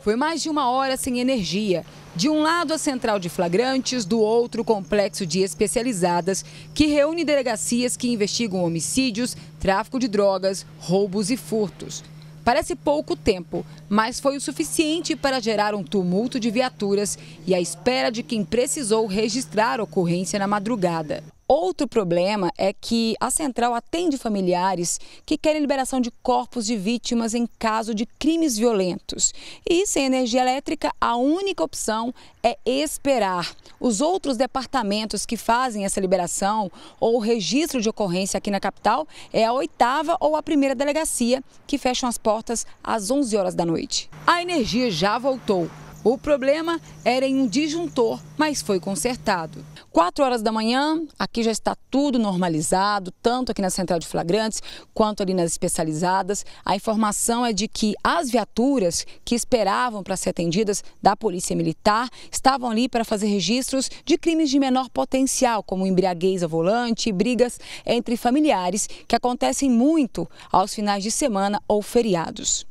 Foi mais de uma hora sem energia. De um lado, a central de flagrantes, do outro, o complexo de especializadas, que reúne delegacias que investigam homicídios, tráfico de drogas, roubos e furtos. Parece pouco tempo, mas foi o suficiente para gerar um tumulto de viaturas e a espera de quem precisou registrar ocorrência na madrugada. Outro problema é que a central atende familiares que querem liberação de corpos de vítimas em caso de crimes violentos. E sem energia elétrica, a única opção é esperar. Os outros departamentos que fazem essa liberação ou registro de ocorrência aqui na capital é a oitava ou a primeira delegacia, que fecham as portas às 11 horas da noite. A energia já voltou. O problema era em um disjuntor, mas foi consertado. Quatro horas da manhã, aqui já está tudo normalizado, tanto aqui na central de flagrantes quanto ali nas especializadas. A informação é de que as viaturas que esperavam para ser atendidas da Polícia Militar estavam ali para fazer registros de crimes de menor potencial, como embriaguez a volante e brigas entre familiares, que acontecem muito aos finais de semana ou feriados.